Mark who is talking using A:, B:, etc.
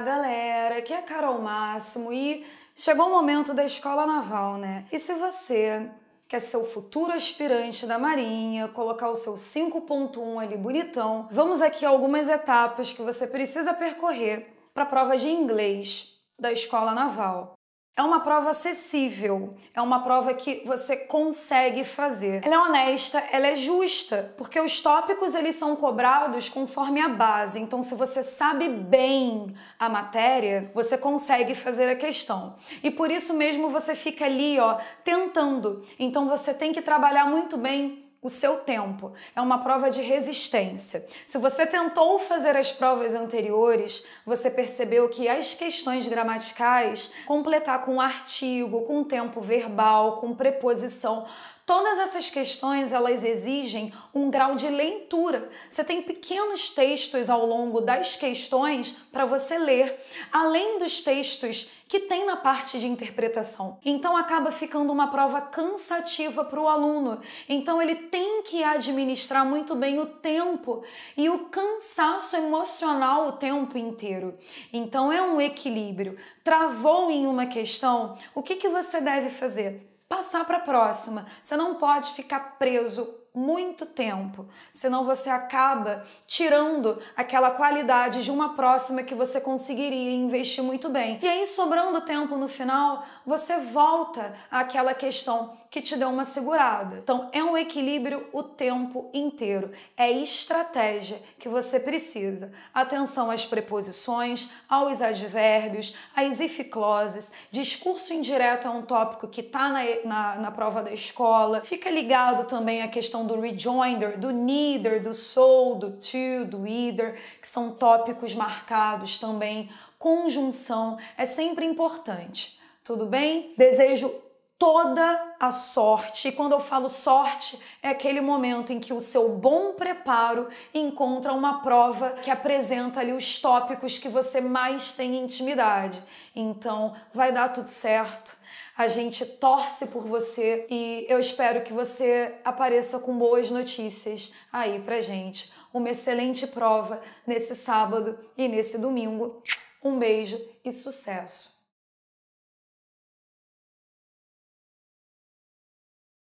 A: galera! Aqui é a Carol Máximo e chegou o momento da Escola Naval, né? E se você quer ser o futuro aspirante da Marinha, colocar o seu 5.1 ali bonitão, vamos aqui algumas etapas que você precisa percorrer para a prova de inglês da Escola Naval. É uma prova acessível, é uma prova que você consegue fazer. Ela é honesta, ela é justa, porque os tópicos eles são cobrados conforme a base. Então, se você sabe bem a matéria, você consegue fazer a questão. E por isso mesmo você fica ali, ó, tentando. Então, você tem que trabalhar muito bem o seu tempo, é uma prova de resistência. Se você tentou fazer as provas anteriores, você percebeu que as questões gramaticais, completar com artigo, com tempo verbal, com preposição, Todas essas questões, elas exigem um grau de leitura. Você tem pequenos textos ao longo das questões para você ler, além dos textos que tem na parte de interpretação. Então acaba ficando uma prova cansativa para o aluno. Então ele tem que administrar muito bem o tempo e o cansaço emocional o tempo inteiro. Então é um equilíbrio. Travou em uma questão, o que, que você deve fazer? passar para a próxima. Você não pode ficar preso muito tempo, senão você acaba tirando aquela qualidade de uma próxima que você conseguiria investir muito bem. E aí, sobrando tempo no final, você volta àquela questão que te deu uma segurada. Então, é um equilíbrio o tempo inteiro. É estratégia que você precisa. Atenção às preposições, aos advérbios, às ificloses. Discurso indireto é um tópico que está na, na, na prova da escola. Fica ligado também à questão do rejoinder, do neither, do so, do to, do either, que são tópicos marcados também. Conjunção é sempre importante, tudo bem? Desejo toda a sorte. E quando eu falo sorte, é aquele momento em que o seu bom preparo encontra uma prova que apresenta ali os tópicos que você mais tem intimidade. Então, vai dar tudo certo a gente torce por você e eu espero que você apareça com boas notícias aí pra gente. Uma excelente prova nesse sábado e nesse domingo. Um beijo e sucesso!